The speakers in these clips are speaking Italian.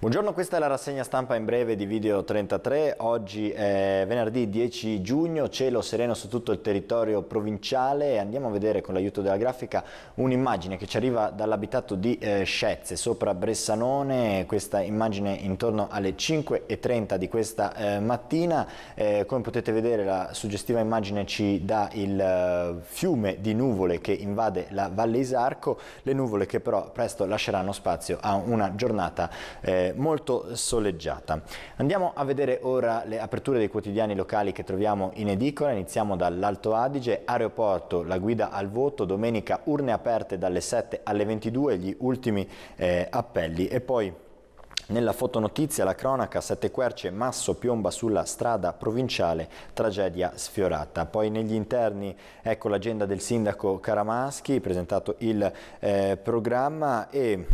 Buongiorno, questa è la rassegna stampa in breve di Video 33. Oggi è venerdì 10 giugno, cielo sereno su tutto il territorio provinciale e andiamo a vedere con l'aiuto della grafica un'immagine che ci arriva dall'abitato di eh, Scezze, sopra Bressanone, questa immagine intorno alle 5.30 di questa eh, mattina. Eh, come potete vedere la suggestiva immagine ci dà il eh, fiume di nuvole che invade la Valle Isarco, le nuvole che però presto lasceranno spazio a una giornata eh, molto soleggiata. Andiamo a vedere ora le aperture dei quotidiani locali che troviamo in edicola, iniziamo dall'Alto Adige, aeroporto, la guida al voto, domenica urne aperte dalle 7 alle 22, gli ultimi eh, appelli e poi nella fotonotizia la cronaca, sette querce, masso piomba sulla strada provinciale, tragedia sfiorata. Poi negli interni ecco l'agenda del sindaco Caramaschi, presentato il eh, programma e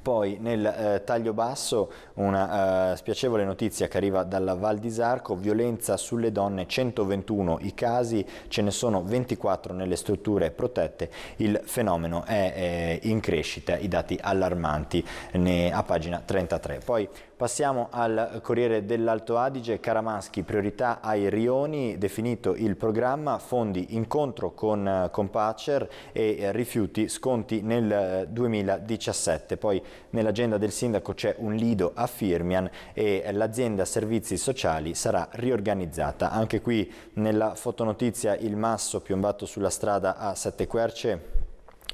poi nel eh, taglio basso una eh, spiacevole notizia che arriva dalla Val di Sarco, violenza sulle donne 121 i casi, ce ne sono 24 nelle strutture protette, il fenomeno è eh, in crescita, i dati allarmanti ne, a pagina 33. Poi passiamo al Corriere dell'Alto Adige, Caramaschi, priorità ai rioni, definito il programma, fondi incontro con eh, Pacer e eh, rifiuti sconti nel 2017. Eh, Poi poi nell'agenda del sindaco c'è un lido a Firmian e l'azienda servizi sociali sarà riorganizzata. Anche qui nella fotonotizia il masso piombato sulla strada a Sette Querce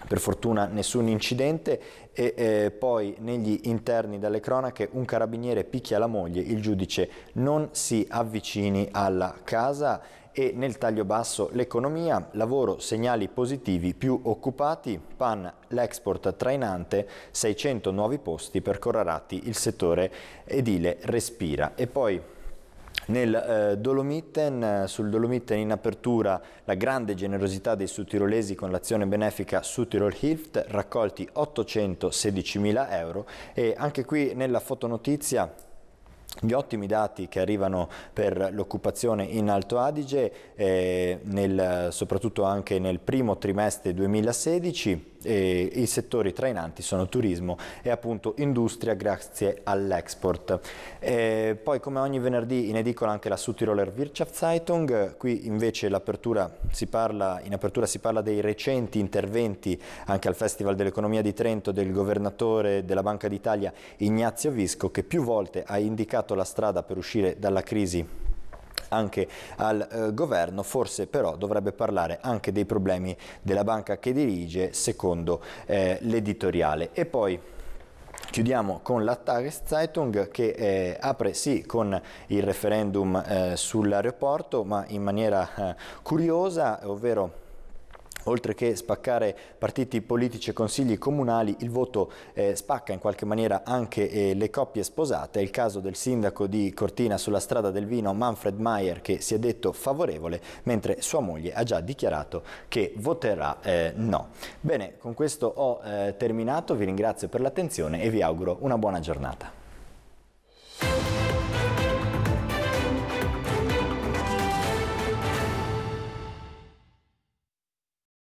per fortuna nessun incidente e eh, poi negli interni dalle cronache un carabiniere picchia la moglie, il giudice non si avvicini alla casa e nel taglio basso l'economia, lavoro, segnali positivi, più occupati, PAN, l'export trainante, 600 nuovi posti per Corrarati, il settore edile respira. E poi nel eh, Dolomiten, sul Dolomiten in apertura la grande generosità dei sudtirolesi con l'azione benefica Sudtirol Hilft, raccolti 816 mila euro e anche qui nella fotonotizia gli ottimi dati che arrivano per l'occupazione in Alto Adige, eh, nel, soprattutto anche nel primo trimestre 2016, e eh, i settori trainanti sono turismo e appunto industria grazie all'export. Eh, poi come ogni venerdì in edicola anche la Sutiroler Wirtschaftszeitung, qui invece parla, in apertura si parla dei recenti interventi anche al Festival dell'Economia di Trento del governatore della Banca d'Italia Ignazio Visco che più volte ha indicato la strada per uscire dalla crisi anche al eh, governo, forse però dovrebbe parlare anche dei problemi della banca che dirige secondo eh, l'editoriale. E poi Chiudiamo con la Tageszeitung che eh, apre sì con il referendum eh, sull'aeroporto ma in maniera eh, curiosa, ovvero oltre che spaccare partiti politici e consigli comunali, il voto eh, spacca in qualche maniera anche eh, le coppie sposate. È il caso del sindaco di Cortina sulla strada del vino Manfred Mayer che si è detto favorevole, mentre sua moglie ha già dichiarato che voterà eh, no. Bene, con questo ho eh, terminato, vi ringrazio per l'attenzione e vi auguro una buona giornata.